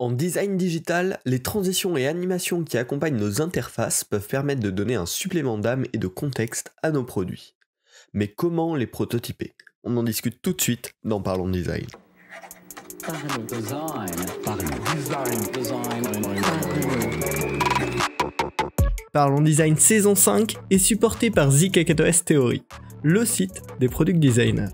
En design digital, les transitions et animations qui accompagnent nos interfaces peuvent permettre de donner un supplément d'âme et de contexte à nos produits. Mais comment les prototyper On en discute tout de suite dans Parlons Design. Parlons design. saison 5 est supporté par ZK4S Theory, le site des product design.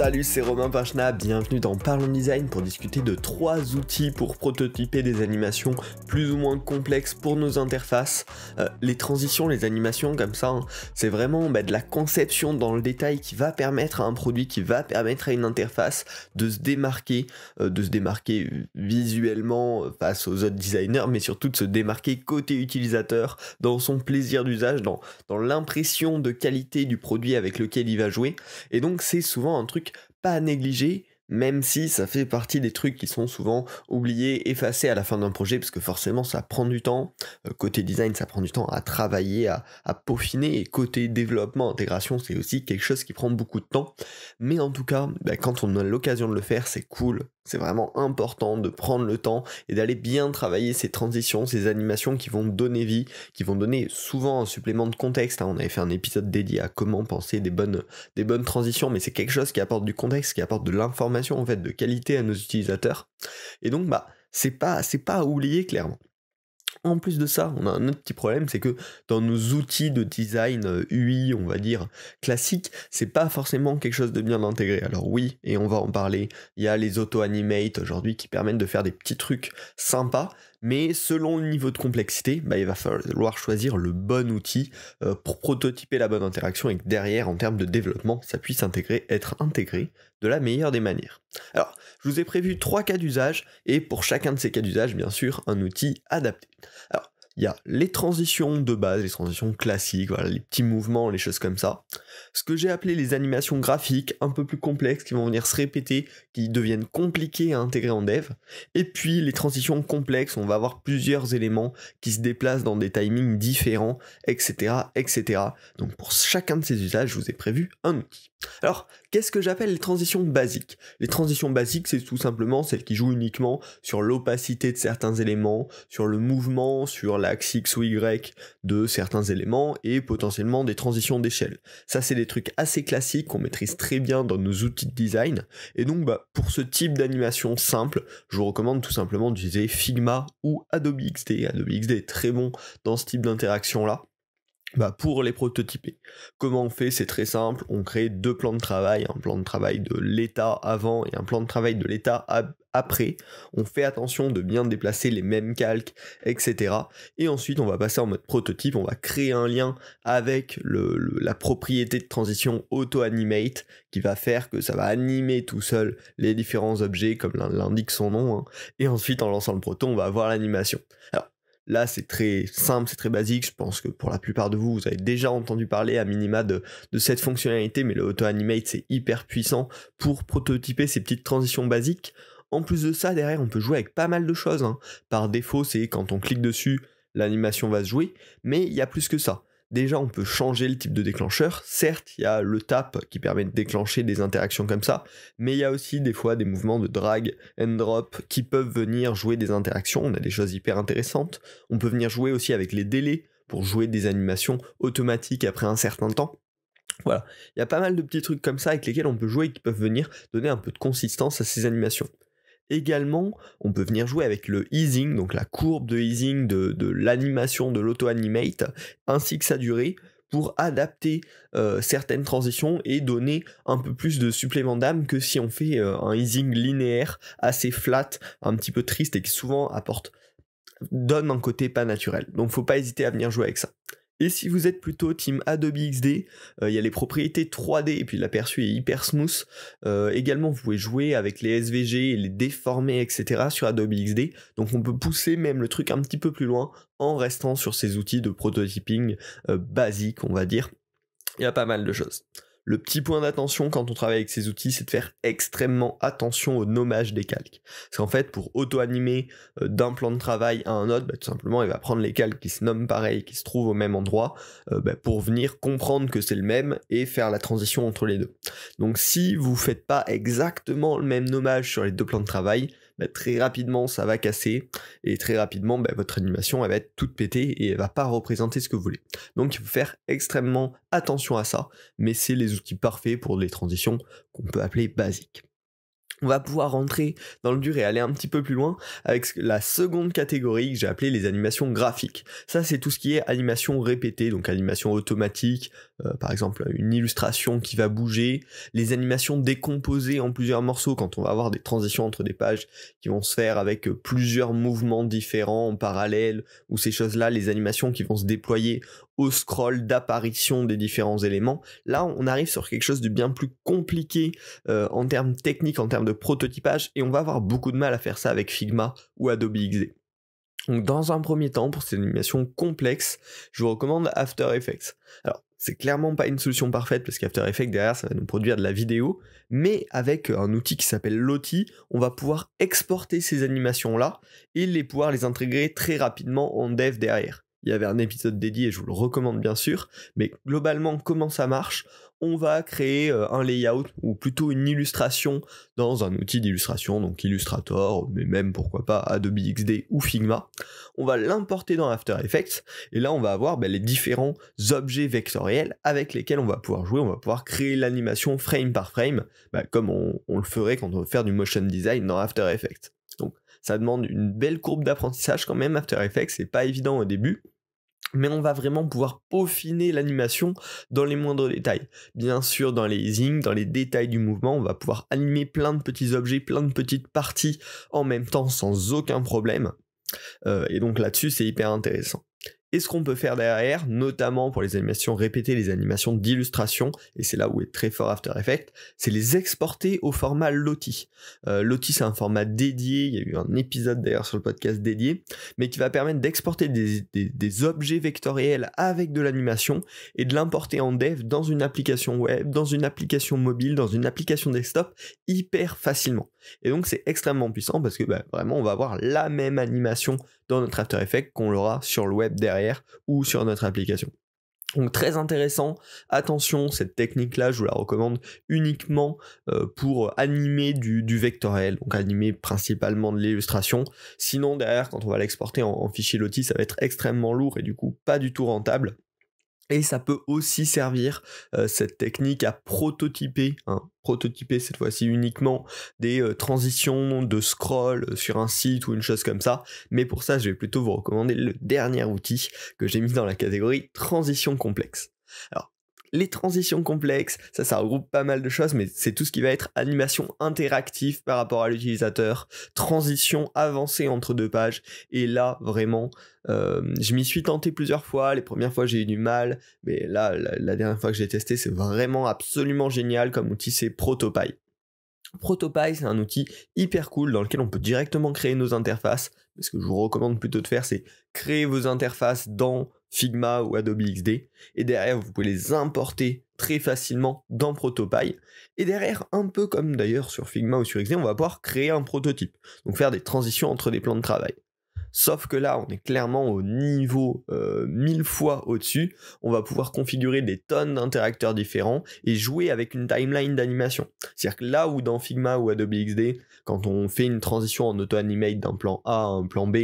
Salut, c'est Romain Pachna, bienvenue dans Parlons Design pour discuter de trois outils pour prototyper des animations plus ou moins complexes pour nos interfaces. Euh, les transitions, les animations comme ça, hein, c'est vraiment bah, de la conception dans le détail qui va permettre à un produit, qui va permettre à une interface de se démarquer, euh, de se démarquer visuellement euh, face aux autres designers, mais surtout de se démarquer côté utilisateur dans son plaisir d'usage, dans, dans l'impression de qualité du produit avec lequel il va jouer. Et donc c'est souvent un truc pas à négliger même si ça fait partie des trucs qui sont souvent oubliés, effacés à la fin d'un projet, parce que forcément ça prend du temps. Euh, côté design, ça prend du temps à travailler, à, peaufiner, et côté développement, intégration, c'est aussi quelque chose qui prend beaucoup de temps. Mais en tout cas, bah, quand on a l'occasion de le faire, c'est cool. C'est vraiment important de prendre le temps et d'aller bien travailler ces transitions, ces animations qui vont donner vie, qui vont donner souvent un supplément de contexte. Hein. On avait fait un épisode dédié à comment penser des bonnes, des bonnes transitions, mais c'est quelque chose qui apporte du contexte, qui apporte de l'information en fait de qualité à nos utilisateurs. Et donc bah c'est pas c'est pas à oublier clairement. En plus de ça, on a un autre petit problème, c'est que dans nos outils de design UI, euh, on va dire classique, c'est pas forcément quelque chose de bien intégré. Alors oui, et on va en parler, il y a les auto animate aujourd'hui qui permettent de faire des petits trucs sympas, mais selon le niveau de complexité, bah, il va falloir choisir le bon outil euh, pour prototyper la bonne interaction et que derrière, en termes de développement, ça puisse être intégré de la meilleure des manières. Alors, je vous ai prévu trois cas d'usage et pour chacun de ces cas d'usage, bien sûr, un outil adapté. Alors, il y a les transitions de base, les transitions classiques, voilà, les petits mouvements, les choses comme ça. Ce que j'ai appelé les animations graphiques un peu plus complexes qui vont venir se répéter, qui deviennent compliquées à intégrer en dev. Et puis les transitions complexes, on va avoir plusieurs éléments qui se déplacent dans des timings différents, etc. etc. Donc pour chacun de ces usages, je vous ai prévu un outil. Alors, qu'est-ce que j'appelle les transitions basiques Les transitions basiques, c'est tout simplement celles qui jouent uniquement sur l'opacité de certains éléments, sur le mouvement, sur l'axe X ou Y de certains éléments et potentiellement des transitions d'échelle. Ça, c'est des trucs assez classiques qu'on maîtrise très bien dans nos outils de design. Et donc, bah, pour ce type d'animation simple, je vous recommande tout simplement d'utiliser Figma ou Adobe XD. Adobe XD est très bon dans ce type d'interaction-là. Bah, pour les prototyper. Comment on fait C'est très simple, on crée deux plans de travail, un plan de travail de l'État avant et un plan de travail de l'État après. On fait attention de bien déplacer les mêmes calques, etc. Et ensuite, on va passer en mode prototype, on va créer un lien avec la propriété de transition auto-animate qui va faire que ça va animer tout seul les différents objets, comme l'indique son nom. Hein. Et ensuite, en lançant le proto, on va avoir l'animation. Alors, Là, c'est très simple, c'est très basique. Je pense que pour la plupart de vous, vous avez déjà entendu parler à minima de, cette fonctionnalité, mais le auto-animate, c'est hyper puissant pour prototyper ces petites transitions basiques. En plus de ça, derrière, on peut jouer avec pas mal de choses. Hein. Par défaut, c'est quand on clique dessus, l'animation va se jouer, mais il y a plus que ça déjà on peut changer le type de déclencheur. Certes, il y a le tap qui permet de déclencher des interactions comme ça, mais il y a aussi des fois des mouvements de drag and drop qui peuvent venir jouer des interactions. On a des choses hyper intéressantes. On peut venir jouer aussi avec les délais pour jouer des animations automatiques après un certain temps. Voilà, il y a pas mal de petits trucs comme ça avec lesquels on peut jouer et qui peuvent venir donner un peu de consistance à ces animations. Également, on peut venir jouer avec le easing, donc la courbe de easing de, l'animation de l'auto-animate, ainsi que sa durée, pour adapter euh, certaines transitions et donner un peu plus de supplément d'âme que si on fait euh, un easing linéaire assez flat, un petit peu triste et qui souvent apporte donne un côté pas naturel. Donc faut pas hésiter à venir jouer avec ça. Et si vous êtes plutôt team Adobe XD, euh, il y a les propriétés 3D et puis l'aperçu est hyper smooth. Euh, également, vous pouvez jouer avec les SVG, et les déformer, etc. sur Adobe XD. Donc on peut pousser même le truc un petit peu plus loin en restant sur ces outils de prototyping euh, basiques on va dire. Il y a pas mal de choses. Le petit point d'attention quand on travaille avec ces outils, c'est de faire extrêmement attention au nommage des calques. Parce qu'en fait, pour auto-animer euh, d'un plan de travail à un autre, bah, tout simplement, il va prendre les calques qui se nomment pareil, qui se trouvent au même endroit, euh, bah, pour venir comprendre que c'est le même et faire la transition entre les deux. Donc si vous ne faites pas exactement le même nommage sur les deux plans de travail, bah, très rapidement ça va casser et très rapidement bah, votre animation elle va être toute pétée et elle va pas représenter ce que vous voulez. Donc il faut faire extrêmement attention à ça, mais c'est les outils parfaits pour les transitions qu'on peut appeler basiques on va pouvoir rentrer dans le dur et aller un petit peu plus loin avec la seconde catégorie que j'ai appelée les animations graphiques. Ça, c'est tout ce qui est animation répétée, donc animation automatique, euh, par exemple une illustration qui va bouger, les animations décomposées en plusieurs morceaux quand on va avoir des transitions entre des pages qui vont se faire avec euh, plusieurs mouvements différents en parallèle, ou ces choses-là, les animations qui vont se déployer au scroll, d'apparition des différents éléments. Là, on arrive sur quelque chose de bien plus compliqué euh, en termes techniques, en termes de prototypage, et on va avoir beaucoup de mal à faire ça avec Figma ou Adobe XD. Donc dans un premier temps, pour ces animations complexes, je vous recommande After Effects. Alors, c'est clairement pas une solution parfaite parce qu'After Effects derrière ça va nous produire de la vidéo, mais avec euh, un outil qui s'appelle Lottie, on va pouvoir exporter ces animations là et les pouvoir les intégrer très rapidement en dev derrière il y avait un épisode dédié, et je vous le recommande bien sûr, mais globalement comment ça marche On va créer euh, un layout ou plutôt une illustration dans un outil d'illustration, donc Illustrator, mais même pourquoi pas Adobe XD ou Figma. On va l'importer dans After Effects et là on va avoir ben, les différents objets vectoriels avec lesquels on va pouvoir jouer, on va pouvoir créer l'animation frame par frame, ben, comme on, on, le ferait quand on veut faire du motion design dans After Effects. Ça demande une belle courbe d'apprentissage quand même, After Effects, c'est pas évident au début mais on va vraiment pouvoir peaufiner l'animation dans les moindres détails. Bien sûr, dans les zings, dans les détails du mouvement, on va pouvoir animer plein de petits objets, plein de petites parties en même temps sans aucun problème. Euh, et donc là-dessus, c'est hyper intéressant et ce qu'on peut faire derrière, notamment pour les animations répétées, les animations d'illustration, et c'est là où est très fort After Effects, c'est les exporter au format Lottie. Euh, Lottie, c'est un format dédié, il y a eu un épisode d'ailleurs sur le podcast dédié, mais qui va permettre d'exporter des, objets vectoriels avec de l'animation et de l'importer en dev dans une application web, dans une application mobile, dans une application desktop, hyper facilement. Et donc c'est extrêmement puissant parce que bah, vraiment on va avoir la même animation dans notre After Effects qu'on l'aura sur le web derrière ou sur notre application. Donc très intéressant, attention, cette technique-là, je vous la recommande uniquement euh, pour euh, animer du, vectoriel, donc animer principalement de l'illustration. Sinon, derrière, quand on va l'exporter en, en, fichier loti, ça va être extrêmement lourd et du coup pas du tout rentable. Et ça peut aussi servir euh, cette technique à prototyper, hein, prototyper cette fois-ci uniquement des euh, transitions de scroll euh, sur un site ou une chose comme ça. Mais pour ça, je vais plutôt vous recommander le dernier outil que j'ai mis dans la catégorie transition complexe. Alors, les transitions complexes, ça, ça regroupe pas mal de choses, mais c'est tout ce qui va être animation interactive par rapport à l'utilisateur, transition avancée entre deux pages. Et là, vraiment, euh, je m'y suis tenté plusieurs fois. Les premières fois, j'ai eu du mal, mais là, la, la dernière fois que j'ai testé, c'est vraiment absolument génial comme outil, c'est Protopie. Protopy c'est un outil hyper cool dans lequel on peut directement créer nos interfaces. Mais ce que je vous recommande plutôt de faire, c'est créer vos interfaces dans Figma ou Adobe XD. Et derrière, vous pouvez les importer très facilement dans ProtoPie. Et derrière, un peu comme d'ailleurs sur Figma ou sur XD, on va pouvoir créer un prototype. Donc faire des transitions entre des plans de travail. Sauf que là, on est clairement au niveau euh, mille fois au-dessus. On va pouvoir configurer des tonnes d'interacteurs différents et jouer avec une timeline d'animation. C'est-à-dire que là où dans Figma ou Adobe XD, quand on fait une transition en auto-animate d'un plan A à un plan B,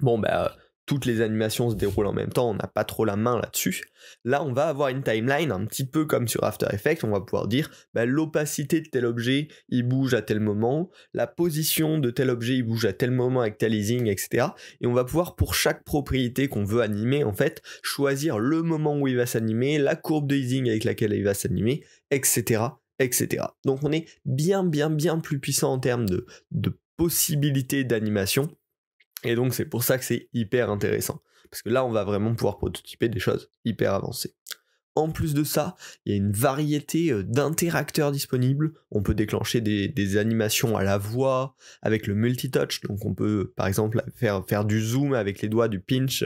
bon bah toutes les animations se déroulent en même temps, on n'a pas trop la main là-dessus. Là, on va avoir une timeline un petit peu comme sur After Effects, on va pouvoir dire bah, l'opacité de tel objet, il bouge à tel moment, la position de tel objet, il bouge à tel moment avec tel easing, etc. Et on va pouvoir pour chaque propriété qu'on veut animer, en fait, choisir le moment où il va s'animer, la courbe de easing avec laquelle il va s'animer, etc., etc. Donc on est bien, bien, bien plus puissant en termes de possibilités d'animation et donc c'est pour ça que c'est hyper intéressant. Parce que là, on va vraiment pouvoir prototyper des choses hyper avancées. En plus de ça, il y a une variété euh, d'interacteurs disponibles. On peut déclencher des, animations à la voix, avec le multitouch. Donc on peut par exemple faire, faire du zoom avec les doigts, du pinch,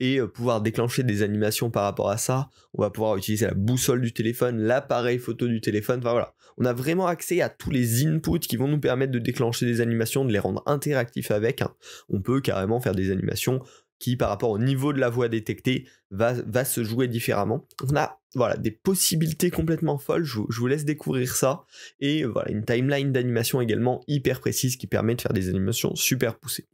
et euh, pouvoir déclencher des animations par rapport à ça. On va pouvoir utiliser la boussole du téléphone, l'appareil photo du téléphone. Enfin voilà, on a vraiment accès à tous les inputs qui vont nous permettre de déclencher des animations, de les rendre interactifs avec. Hein. On peut carrément faire des animations qui, par rapport au niveau de la voix détectée, va, va se jouer différemment. On a voilà, des possibilités complètement folles, je vous, laisse découvrir ça. Et euh, voilà, une timeline d'animation également hyper précise qui permet de faire des animations super poussées.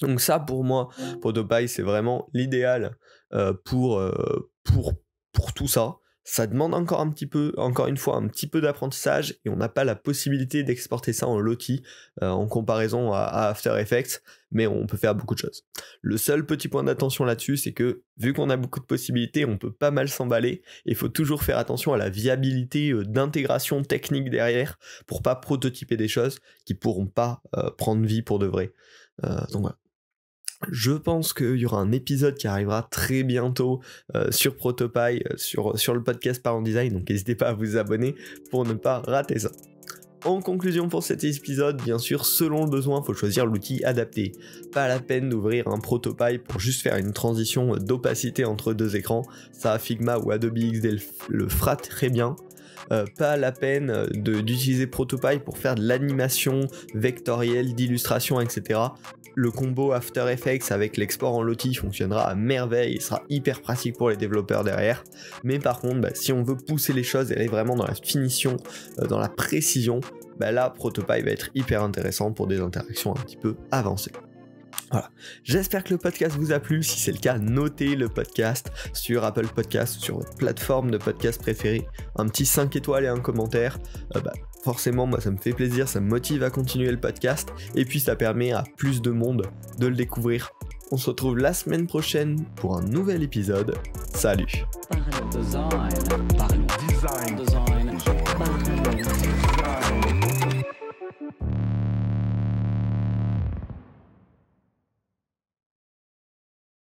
Donc ça, pour moi, dubai c'est vraiment l'idéal euh, pour, euh, pour, pour tout ça. Ça demande encore un petit peu, encore une fois, un petit peu d'apprentissage et on n'a pas la possibilité d'exporter ça en Loki euh, en comparaison à, After Effects, mais on peut faire beaucoup de choses. Le seul petit point d'attention là-dessus, c'est que vu qu'on a beaucoup de possibilités, on peut pas mal s'emballer et il faut toujours faire attention à la viabilité euh, d'intégration technique derrière pour pas prototyper des choses qui pourront pas euh, prendre vie pour de vrai. donc voilà. Je pense qu'il y aura un épisode qui arrivera très bientôt euh, sur Protopie, euh, sur, sur le podcast Parent Design, donc n'hésitez pas à vous abonner pour ne pas rater ça. En conclusion pour cet épisode, bien sûr, selon le besoin, il faut choisir l'outil adapté. Pas la peine d'ouvrir un protopie pour juste faire une transition d'opacité entre deux écrans. Ça, Figma ou Adobe XD le fera très bien. Euh, pas la peine d'utiliser Protopie pour faire de l'animation vectorielle, d'illustration, etc. Le combo After Effects avec l'export en loti fonctionnera à merveille et sera hyper pratique pour les développeurs derrière. Mais par contre, bah, si on veut pousser les choses et aller vraiment dans la finition, euh, dans la précision, bah là, Prototype va être hyper intéressant pour des interactions un petit peu avancées. Voilà. J'espère que le podcast vous a plu. Si c'est le cas, notez le podcast sur Apple Podcast, sur votre plateforme de podcast préférée. Un petit 5 étoiles et un commentaire. Euh, bah, Forcément, moi, ça me fait plaisir, ça me motive à continuer le podcast, et puis ça permet à plus de monde de le découvrir. On se retrouve la semaine prochaine pour un nouvel épisode. Salut.